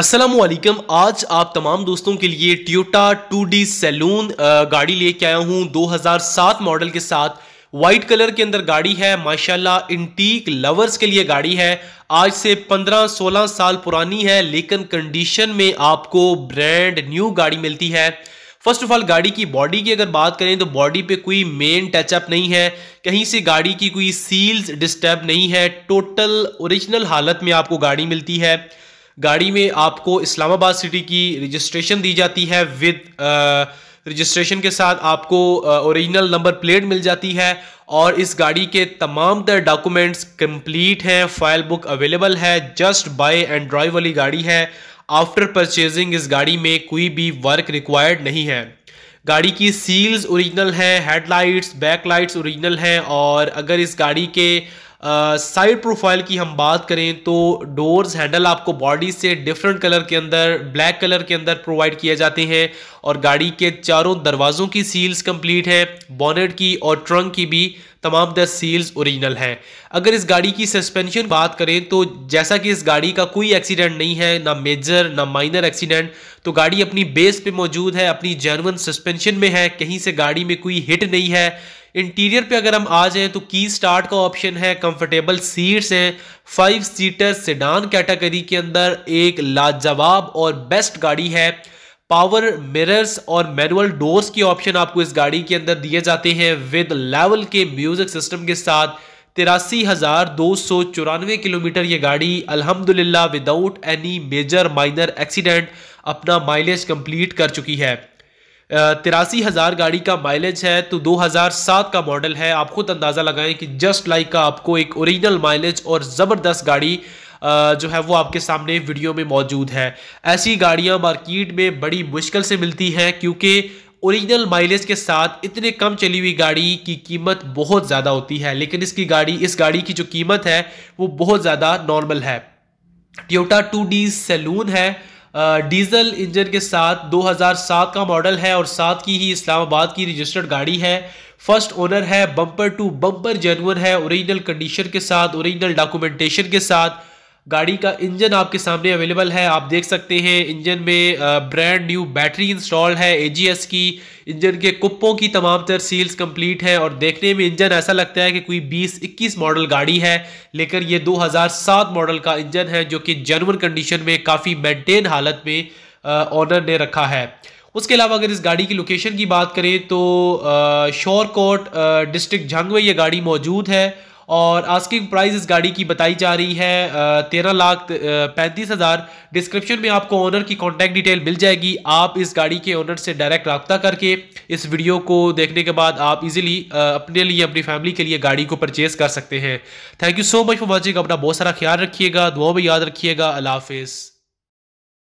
असलम आज आप तमाम दोस्तों के लिए ट्योटा 2D सैलून गाड़ी लेके आया हूँ 2007 मॉडल के साथ वाइट कलर के अंदर गाड़ी है माशाल्लाह इंटीक लवर्स के लिए गाड़ी है आज से 15-16 साल पुरानी है लेकिन कंडीशन में आपको ब्रांड न्यू गाड़ी मिलती है फर्स्ट ऑफ ऑल गाड़ी की बॉडी की अगर बात करें तो बॉडी पे कोई मेन टचअप नहीं है कहीं से गाड़ी की कोई सील्स डिस्टर्ब नहीं है टोटल ओरिजिनल हालत में आपको गाड़ी मिलती है गाड़ी में आपको इस्लामाबाद सिटी की रजिस्ट्रेशन दी जाती है विद रजिस्ट्रेशन के साथ आपको ओरिजिनल नंबर प्लेट मिल जाती है और इस गाड़ी के तमाम तर डॉक्यूमेंट्स कंप्लीट हैं फाइल बुक अवेलेबल है जस्ट बाय एंड ड्राइव वाली गाड़ी है आफ्टर परचेजिंग इस गाड़ी में कोई भी वर्क रिक्वायर्ड नहीं है गाड़ी की सील्स ओरिजिनल हैं हेडलाइट्स बैक लाइट्स ओरिजिनल हैं और अगर इस गाड़ी के साइड प्रोफाइल की हम बात करें तो डोर्स हैंडल आपको बॉडी से डिफरेंट कलर के अंदर ब्लैक कलर के अंदर प्रोवाइड किए जाते हैं और गाड़ी के चारों दरवाज़ों की सील्स कंप्लीट है बॉनेट की और ट्रंक की भी तमाम दस सील्स ओरिजिनल हैं अगर इस गाड़ी की सस्पेंशन बात करें तो जैसा कि इस गाड़ी का कोई एक्सीडेंट नहीं है ना मेजर ना माइनर एक्सीडेंट तो गाड़ी अपनी बेस पे मौजूद है अपनी जैनवन सस्पेंशन में है कहीं से गाड़ी में कोई हिट नहीं है इंटीरियर पे अगर हम आ जाएं तो की स्टार्ट का ऑप्शन है कंफर्टेबल सीट्स हैं फाइव सीटर सेडान कैटेगरी के अंदर एक लाजवाब और बेस्ट गाड़ी है पावर मिरर्स और मैनुअल डोर्स के ऑप्शन आपको इस गाड़ी के अंदर दिए जाते हैं विद लेवल के म्यूजिक सिस्टम के साथ तिरासी हज़ार दो सौ चौरानवे किलोमीटर ये गाड़ी अल्हम्दुलिल्लाह without any major minor accident अपना माइलेज कंप्लीट कर चुकी है तिरासी हज़ार गाड़ी का माइलेज है तो 2007 का मॉडल है आप खुद अंदाज़ा लगाएं कि जस्ट लाइक का आपको एक ओरिजिनल माइलेज और ज़बरदस्त गाड़ी जो है वो आपके सामने वीडियो में मौजूद है ऐसी गाड़ियाँ मार्केट में बड़ी मुश्किल से मिलती हैं क्योंकि ओरिजिनल माइलेज के साथ इतने कम चली हुई गाड़ी की कीमत बहुत ज़्यादा होती है लेकिन इसकी गाड़ी इस गाड़ी की जो कीमत है वो बहुत ज़्यादा नॉर्मल है ट्योटा टू डी सैलून है डीजल इंजन के साथ 2007 का मॉडल है और साथ की ही इस्लामाबाद की रजिस्टर्ड गाड़ी है फर्स्ट ओनर है बम्पर टू बम्पर जेनुअन है ओरिजिनल कंडीशन के साथ ओरिजिनल डॉक्यूमेंटेशन के साथ गाड़ी का इंजन आपके सामने अवेलेबल है आप देख सकते हैं इंजन में ब्रांड न्यू बैटरी इंस्टॉल है एजीएस की इंजन के कुप्पों की तमाम तर सील्स कंप्लीट है और देखने में इंजन ऐसा लगता है कि कोई 20-21 मॉडल गाड़ी है लेकिन ये 2007 मॉडल का इंजन है जो कि जनवर कंडीशन में काफ़ी मेंटेन हालत में ऑनर ने रखा है उसके अलावा अगर इस गाड़ी की लोकेशन की बात करें तो शोरकोट डिस्ट्रिक्ट जंग में ये गाड़ी मौजूद है और आस्किंग प्राइस इस गाड़ी की बताई जा रही है तेरह लाख पैंतीस हज़ार डिस्क्रिप्शन में आपको ओनर की कॉन्टैक्ट डिटेल मिल जाएगी आप इस गाड़ी के ओनर से डायरेक्ट रबता करके इस वीडियो को देखने के बाद आप इजीली अपने लिए अपनी फैमिली के लिए गाड़ी को परचेज़ कर सकते हैं thank you so much for watching अपना बहुत सारा ख्याल रखिएगा दुआ में याद रखिएगा अल्लाह हाफिज़